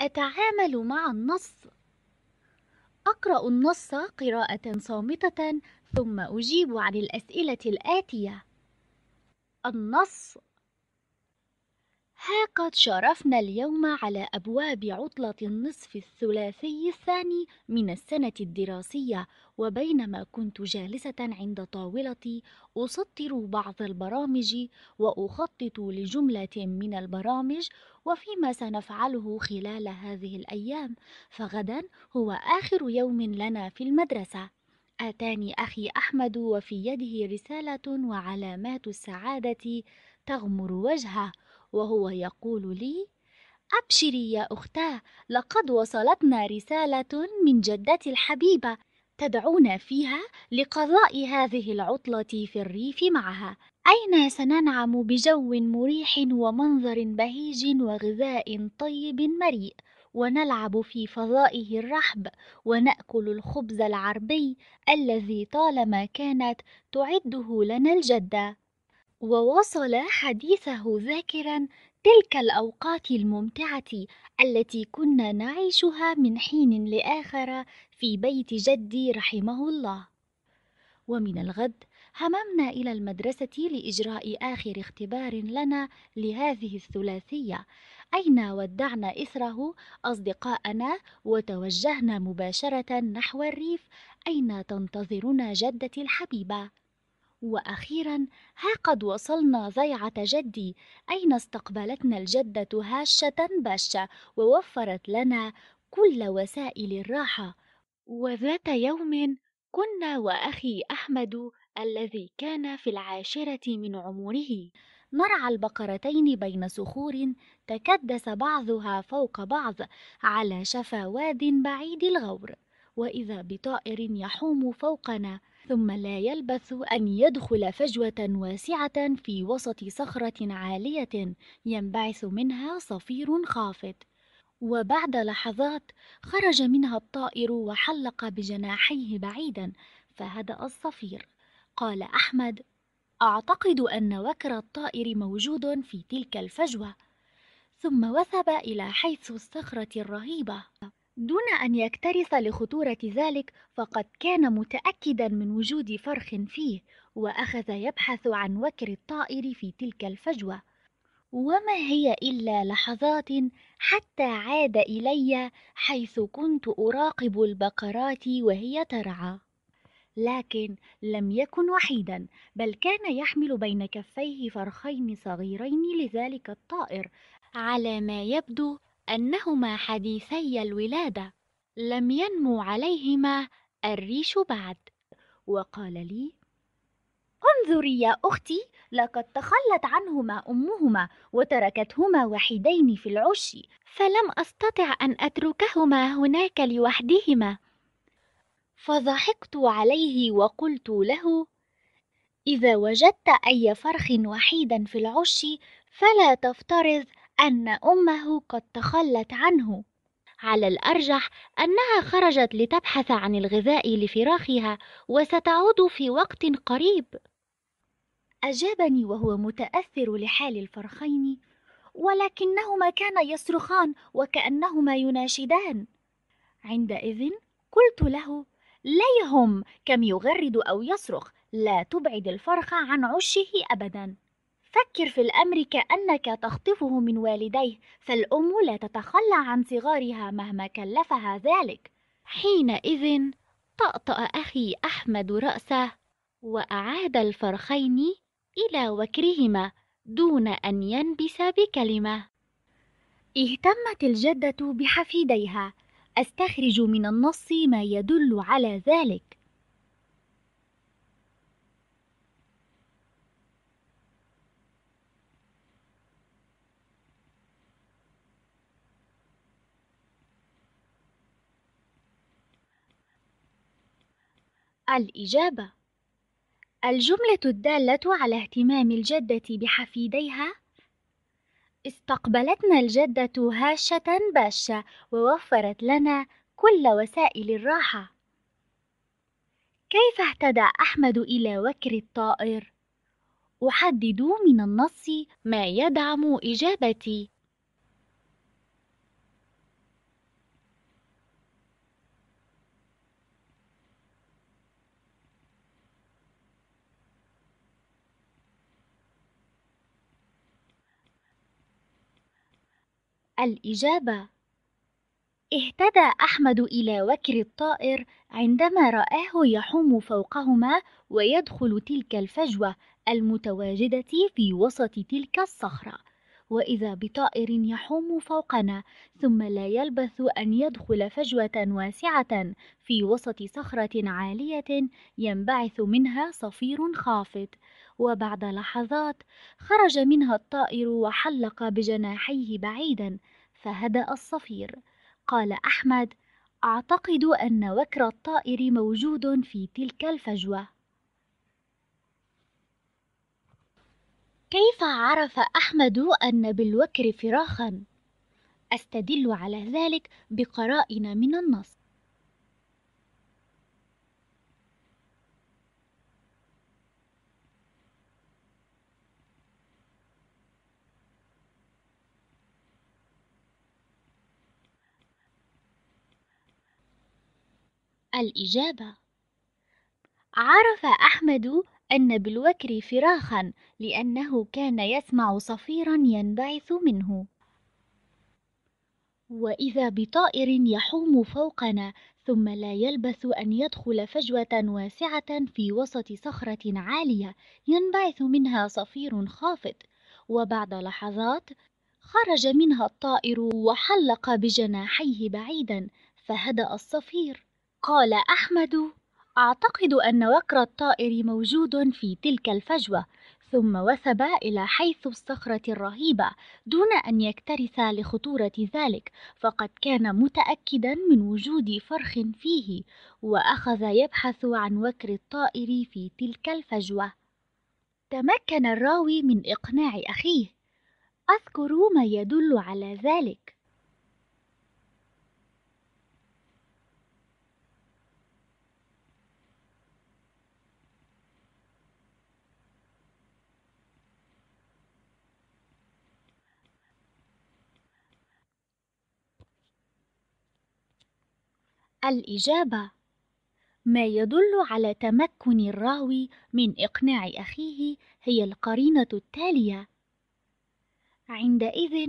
أتعامل مع النص أقرأ النص قراءة صامتة ثم أجيب عن الأسئلة الآتية النص ها قد شرفنا اليوم على أبواب عطلة النصف الثلاثي الثاني من السنة الدراسية وبينما كنت جالسة عند طاولتي أسطر بعض البرامج وأخطط لجملة من البرامج وفيما سنفعله خلال هذه الأيام فغدا هو آخر يوم لنا في المدرسة أتاني أخي أحمد وفي يده رسالة وعلامات السعادة تغمر وجهه وهو يقول لي أبشري يا أختاه لقد وصلتنا رسالة من جدتي الحبيبة تدعونا فيها لقضاء هذه العطلة في الريف معها أين سننعم بجو مريح ومنظر بهيج وغذاء طيب مريء ونلعب في فضائه الرحب ونأكل الخبز العربي الذي طالما كانت تعده لنا الجدة ووصل حديثه ذاكرا تلك الاوقات الممتعه التي كنا نعيشها من حين لاخر في بيت جدي رحمه الله ومن الغد هممنا الى المدرسه لاجراء اخر اختبار لنا لهذه الثلاثيه اين ودعنا اثره اصدقاءنا وتوجهنا مباشره نحو الريف اين تنتظرنا جدتي الحبيبه وأخيرا ها قد وصلنا ضيعة جدي أين استقبلتنا الجدة هاشة باشة ووفرت لنا كل وسائل الراحة وذات يوم كنا وأخي أحمد الذي كان في العاشرة من عمره نرعى البقرتين بين صخور تكدس بعضها فوق بعض على شفا واد بعيد الغور وإذا بطائر يحوم فوقنا ثم لا يلبث أن يدخل فجوة واسعة في وسط صخرة عالية ينبعث منها صفير خافت وبعد لحظات خرج منها الطائر وحلق بجناحيه بعيدا فهدأ الصفير قال أحمد أعتقد أن وكر الطائر موجود في تلك الفجوة ثم وثب إلى حيث الصخرة الرهيبة دون أن يكترث لخطورة ذلك فقد كان متأكدا من وجود فرخ فيه وأخذ يبحث عن وكر الطائر في تلك الفجوة وما هي إلا لحظات حتى عاد إلي حيث كنت أراقب البقرات وهي ترعى لكن لم يكن وحيدا بل كان يحمل بين كفيه فرخين صغيرين لذلك الطائر على ما يبدو أنهما حديثي الولادة لم ينمو عليهما الريش بعد وقال لي انظري يا أختي لقد تخلت عنهما أمهما وتركتهما وحيدين في العش فلم أستطع أن أتركهما هناك لوحدهما فضحكت عليه وقلت له إذا وجدت أي فرخ وحيدا في العش فلا تفترض أن أمه قد تخلت عنه على الأرجح أنها خرجت لتبحث عن الغذاء لفراخها وستعود في وقت قريب أجابني وهو متأثر لحال الفرخين ولكنهما كانا يصرخان وكأنهما يناشدان عندئذ قلت له لا يهم كم يغرد أو يصرخ لا تبعد الفرخ عن عشه أبداً فكر في الأمر كأنك تخطفه من والديه فالأم لا تتخلى عن صغارها مهما كلفها ذلك حينئذ طأطأ أخي أحمد رأسه وأعاد الفرخين إلى وكرهما دون أن ينبس بكلمة اهتمت الجدة بحفيديها أستخرج من النص ما يدل على ذلك الإجابة الجملة الدالة على اهتمام الجدة بحفيديها استقبلتنا الجدة هاشة باشة ووفرت لنا كل وسائل الراحة كيف اهتدى أحمد إلى وكر الطائر؟ أحدد من النص ما يدعم إجابتي الإجابة اهتدى أحمد إلى وكر الطائر عندما رآه يحوم فوقهما ويدخل تلك الفجوة المتواجدة في وسط تلك الصخرة وإذا بطائر يحوم فوقنا ثم لا يلبث أن يدخل فجوة واسعة في وسط صخرة عالية ينبعث منها صفير خافت وبعد لحظات خرج منها الطائر وحلق بجناحيه بعيدا فهدا الصفير قال احمد اعتقد ان وكر الطائر موجود في تلك الفجوه كيف عرف احمد ان بالوكر فراخا استدل على ذلك بقرائن من النص الإجابة عرف أحمد أن بالوكر فراخا لأنه كان يسمع صفيرا ينبعث منه وإذا بطائر يحوم فوقنا ثم لا يلبث أن يدخل فجوة واسعة في وسط صخرة عالية ينبعث منها صفير خافت وبعد لحظات خرج منها الطائر وحلق بجناحيه بعيدا فهدأ الصفير قال أحمد: أعتقد أن وكر الطائر موجود في تلك الفجوة، ثم وثب إلى حيث الصخرة الرهيبة دون أن يكترث لخطورة ذلك، فقد كان متأكدا من وجود فرخ فيه، وأخذ يبحث عن وكر الطائر في تلك الفجوة. تمكن الراوي من إقناع أخيه، أذكر ما يدل على ذلك. الإجابة ما يدل على تمكن الراوي من إقناع أخيه هي القرينة التالية عندئذ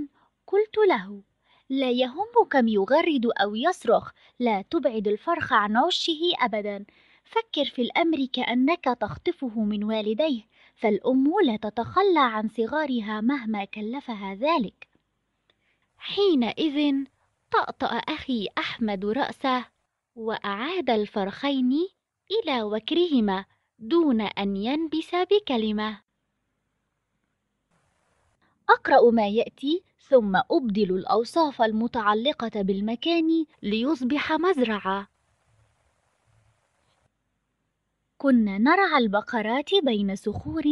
قلت له لا يهم كم يغرد أو يصرخ لا تبعد الفرخ عن عشه أبدا فكر في الأمر كأنك تخطفه من والديه فالأم لا تتخلى عن صغارها مهما كلفها ذلك حينئذ طأطأ أخي أحمد رأسه وأعاد الفرخين إلى وكرهما دون أن ينبس بكلمة أقرأ ما يأتي ثم أبدل الأوصاف المتعلقة بالمكان ليصبح مزرعة كنا نرعى البقرات بين صخور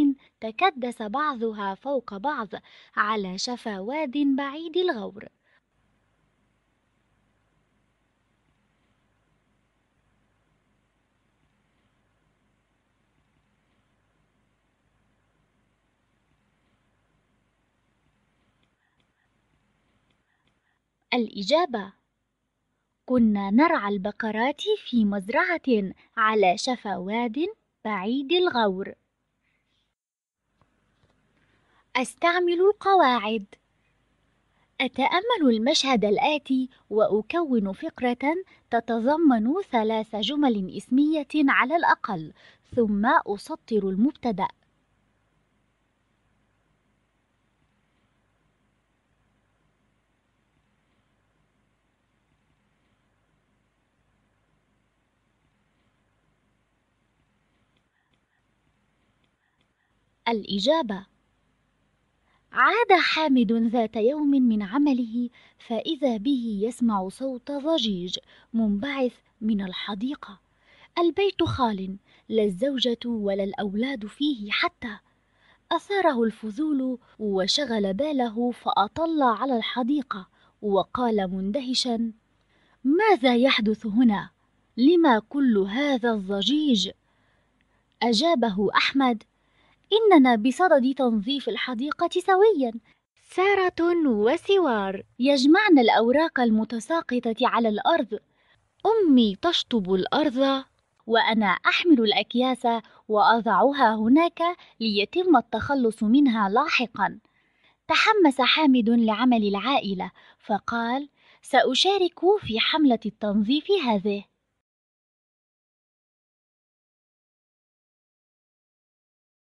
تكدس بعضها فوق بعض على شفا واد بعيد الغور الإجابة كنا نرعى البقرات في مزرعة على شفا واد بعيد الغور أستعمل القواعد أتأمل المشهد الآتي وأكون فقرة تتضمن ثلاث جمل اسمية على الأقل ثم أسطر المبتدأ الإجابة عاد حامد ذات يوم من عمله فإذا به يسمع صوت ضجيج منبعث من الحديقة البيت خال لا الزوجة ولا الأولاد فيه حتى أثاره الفضول وشغل باله فأطل على الحديقة وقال مندهشا ماذا يحدث هنا؟ لما كل هذا الضجيج؟ أجابه أحمد إننا بصدد تنظيف الحديقة سوياً سارة وسوار يجمعن الأوراق المتساقطة على الأرض أمي تشطب الأرض وأنا أحمل الأكياس وأضعها هناك ليتم التخلص منها لاحقاً تحمس حامد لعمل العائلة فقال سأشارك في حملة التنظيف هذه